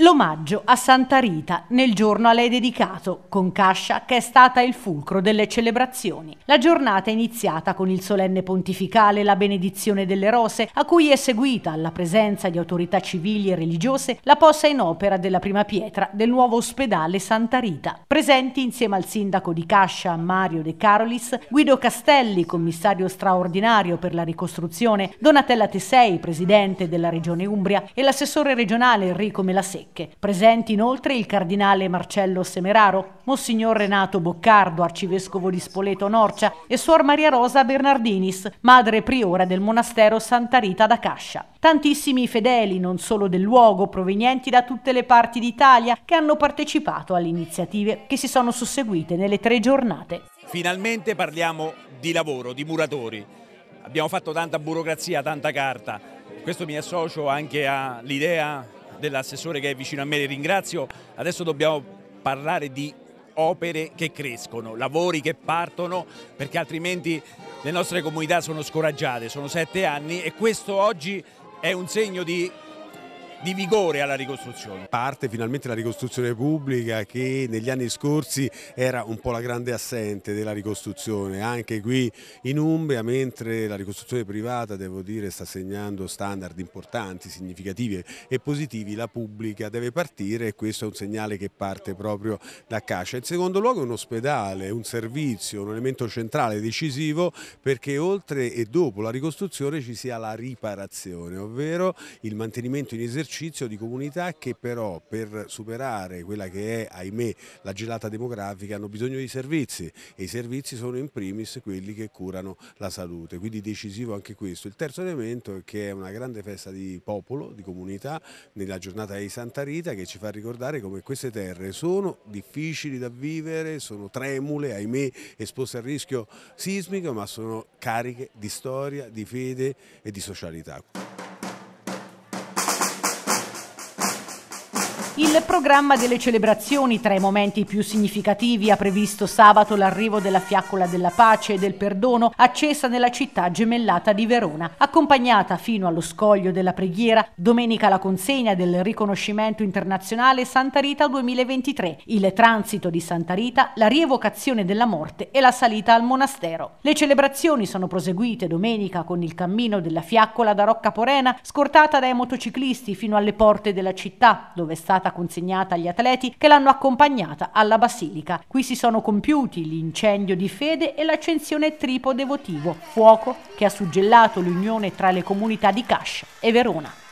L'omaggio a Santa Rita nel giorno a lei dedicato, con Cascia che è stata il fulcro delle celebrazioni. La giornata è iniziata con il solenne pontificale La benedizione delle rose, a cui è seguita, alla presenza di autorità civili e religiose, la posa in opera della prima pietra del nuovo ospedale Santa Rita. Presenti insieme al sindaco di Cascia, Mario De Carolis, Guido Castelli, commissario straordinario per la ricostruzione, Donatella Tesei, presidente della regione Umbria, e l'assessore regionale Enrico Melasecchi tedesche. Presenti inoltre il cardinale Marcello Semeraro, Monsignor Renato Boccardo, arcivescovo di Spoleto Norcia, e Suor Maria Rosa Bernardinis, madre priora del monastero Santa Rita da Cascia. Tantissimi fedeli, non solo del luogo, provenienti da tutte le parti d'Italia, che hanno partecipato alle iniziative che si sono susseguite nelle tre giornate. Finalmente parliamo di lavoro, di muratori. Abbiamo fatto tanta burocrazia, tanta carta. Questo mi associo anche all'idea dell'assessore che è vicino a me, le ringrazio. Adesso dobbiamo parlare di opere che crescono, lavori che partono, perché altrimenti le nostre comunità sono scoraggiate, sono sette anni e questo oggi è un segno di di vigore alla ricostruzione. Parte finalmente la ricostruzione pubblica che negli anni scorsi era un po' la grande assente della ricostruzione, anche qui in Umbria, mentre la ricostruzione privata devo dire sta segnando standard importanti, significativi e positivi, la pubblica deve partire e questo è un segnale che parte proprio da Cascia. In secondo luogo un ospedale, un servizio, un elemento centrale decisivo perché oltre e dopo la ricostruzione ci sia la riparazione, ovvero il mantenimento in esercizio esercizio di comunità che però per superare quella che è, ahimè, la gelata demografica hanno bisogno di servizi e i servizi sono in primis quelli che curano la salute, quindi decisivo anche questo. Il terzo elemento è che è una grande festa di popolo, di comunità, nella giornata di Santa Rita che ci fa ricordare come queste terre sono difficili da vivere, sono tremule, ahimè, esposte al rischio sismico, ma sono cariche di storia, di fede e di socialità. Il programma delle celebrazioni tra i momenti più significativi ha previsto sabato l'arrivo della fiaccola della pace e del perdono accesa nella città gemellata di Verona, accompagnata fino allo scoglio della preghiera domenica la consegna del riconoscimento internazionale Santa Rita 2023, il transito di Santa Rita, la rievocazione della morte e la salita al monastero. Le celebrazioni sono proseguite domenica con il cammino della fiaccola da Rocca Porena, scortata dai motociclisti fino alle porte della città, dove è stata stata consegnata agli atleti che l'hanno accompagnata alla basilica. Qui si sono compiuti l'incendio di fede e l'accensione tripo devotivo, fuoco che ha suggellato l'unione tra le comunità di Cascia e Verona.